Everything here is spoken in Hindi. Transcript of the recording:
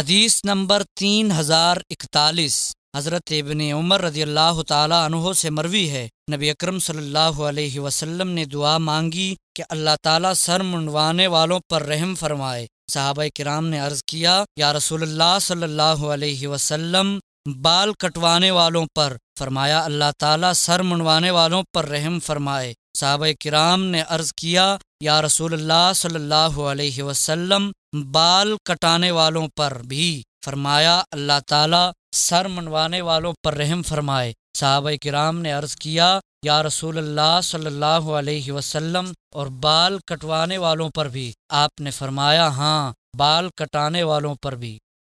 हदीस नंबर तीन हज़ार इकतालीस हज़रत इबन उमर रजी अल्लाह तहो से मरवी है नबी अक्रम सल्लल्लाहु वसल्लम ने दुआ मांगी कि अल्लाह ताला सर मुंडवाने वालों पर रहम फरमाए साहब कराम ने अर्ज़ किया या रसूलुल्लाह सल्लाम वसल्लम बाल कटवाने वालों पर फरमाया अल्लाह ताला सर मुंडवाने वालों पर रहम फरमाए साहब कराम ने अर्ज़ किया या रसूलुल्लाह सल्लाम वसल्लम बाल कटाने वालों पर भी फरमाया अल्लाह ताला सर मनवाने वालों पर रहम फरमाए साहब कराम ने अर्ज़ किया या रसूल अल्लाह वसल्लम और बाल कटवाने वालों पर भी आपने फरमाया हाँ बाल कटाने वालों पर भी